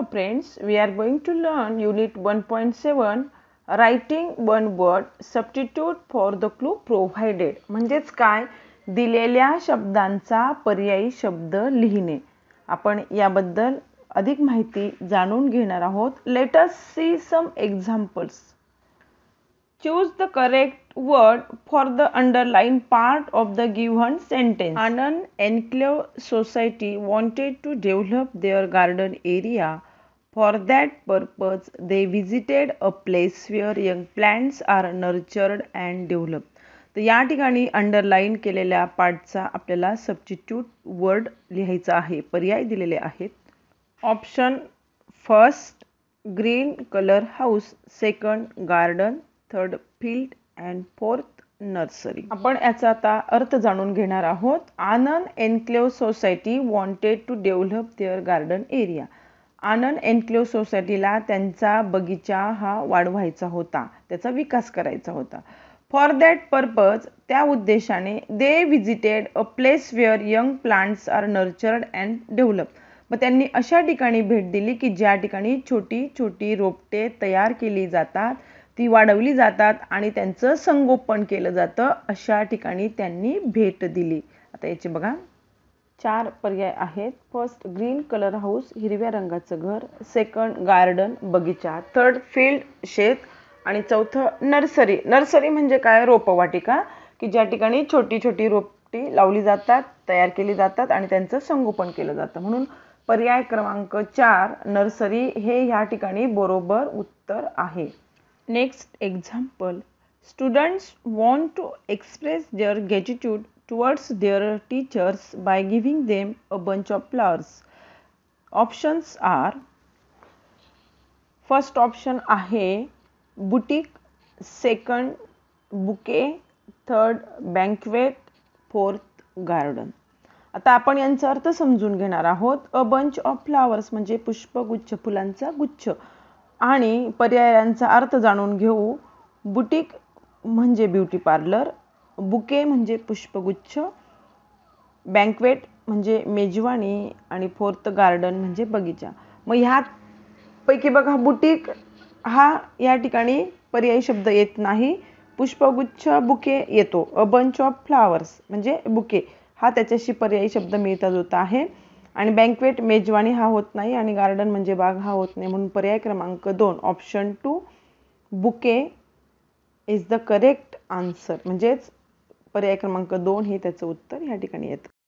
Hello friends, we are going to learn unit 1.7 writing one word substitute for the clue provided म्हणजेच काय दिलेल्या शब्दांचा पर्यायी शब्द लिहिणे आपण याबद्दल अधिक माहिती जाणून घेणार आहोत let us see some examples choose the correct word for the underline part of the given sentence Anand enclave society wanted to develop their garden area for that purpose they visited a place where young plants are nurtured and develop तर या ठिकाणी underline केलेल्या पार्टचा आपल्याला substitute word लिहायचा आहे पर्याय दिलेले आहेत option first green colour house second garden third field and fourth nursery आपण याचा आता अर्थ जाणून घेणार आहोत Anand enclave society wanted to develop their garden area Anand enclave सोसायटीला त्यांचा बगीचा हा वाढवायचा होता त्याचा विकास करायचा होता फॉर दॅट पर्पज त्या उद्देशाने they visited a place where young plants are nurtured and develop मग त्यांनी अशा ठिकाणी भेट दिली की ज्या ठिकाणी छोटी छोटी रोपटे तयार केली जातात ती वाढवली जातात आणि त्यांचं संगोपन केलं जातं अशा ठिकाणी त्यांनी भेट दिली आता याची बघा चार पर्याय आहेत फर्स्ट ग्रीन कलर हाऊस हिरव्या रंगाचं घर सेकंड गार्डन बगीचा थर्ड फील्ड शेत आणि चौथं नर्सरी नर्सरी म्हणजे काय रोपवाटिका की ज्या ठिकाणी छोटी छोटी रोपटी लावली जातात तयार केली जातात आणि त्यांचं संगोपन केलं जातं म्हणून पर्याय क्रमांक चार नर्सरी हे ह्या ठिकाणी बरोबर उत्तर आहे next example students want to express their gratitude towards their teachers by giving them a bunch of flowers. Options are first option आहे boutique second bouquet third banquet fourth garden आता आपण यांचा अर्थ समजून घेणार आहोत अ बंच ऑफ फ्लावर्स म्हणजे पुष्पगुच्छ फुलांचा गुच्छ आणि पर्यायांचा अर्थ जाणून घेऊ बुटीक म्हणजे ब्युटी पार्लर बुके म्हणजे पुष्पगुच्छ बँकवेट म्हणजे मेजवानी आणि फोर्थ गार्डन म्हणजे बगीचा मग पैकी बघा बुटीक हा या ठिकाणी पर्यायी शब्द येत नाही पुष्पगुच्छ बुके येतो अ बंच ऑफ फ्लावर्स म्हणजे बुके हा त्याच्याशी पर्यायी शब्द मिळता जुळता आहे आणि बँकवेट मेजवानी हा होत नाही आणि गार्डन म्हणजे बाग हा होत नाही म्हणून पर्याय क्रमांक दोन option two bouquet is the correct answer म्हणजेच पर्याय क्रमांक दोन हे त्याचं उत्तर या ठिकाणी येतं